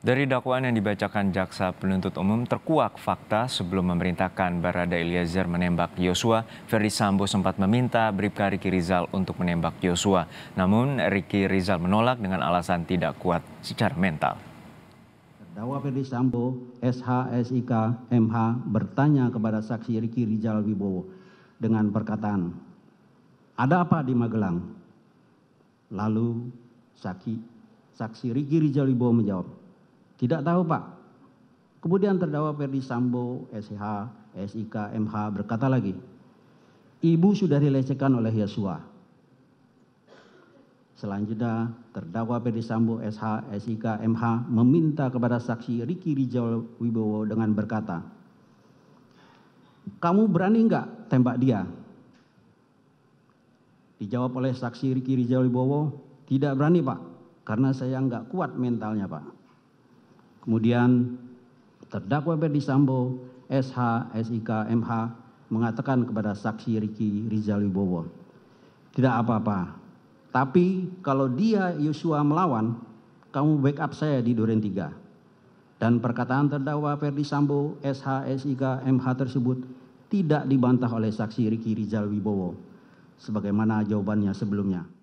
Dari dakwaan yang dibacakan jaksa penuntut umum terkuak fakta sebelum memerintahkan Barada Eliezer menembak Yosua, Ferdi Sambo sempat meminta Bribka Riki Rizal untuk menembak Yosua. Namun Riki Rizal menolak dengan alasan tidak kuat secara mental. Terdakwa Ferdi Sambo, SH, SIK, MH bertanya kepada saksi Riki Rizal Wibowo dengan perkataan, "Ada apa di Magelang?" Lalu saksi saksi Riki Rizal Wibowo menjawab, tidak tahu pak kemudian terdakwa ferdi sambo sh sik mh berkata lagi ibu sudah dilecehkan oleh yosua selanjutnya terdakwa ferdi sambo sh sik mh meminta kepada saksi riki rijal wibowo dengan berkata kamu berani nggak tembak dia Dijawab oleh saksi Riki Rijal Wibowo, tidak berani pak, karena saya nggak kuat mentalnya pak kemudian terdakwa Sambo, sh sik mh mengatakan kepada saksi riki rizal wibowo tidak apa-apa tapi kalau dia Yosua melawan kamu backup saya di Duren 3 dan perkataan terdakwa Ferdi Sambo SH SIK MH tersebut tidak dibantah oleh saksi Riki Rizal Wibowo sebagaimana jawabannya sebelumnya.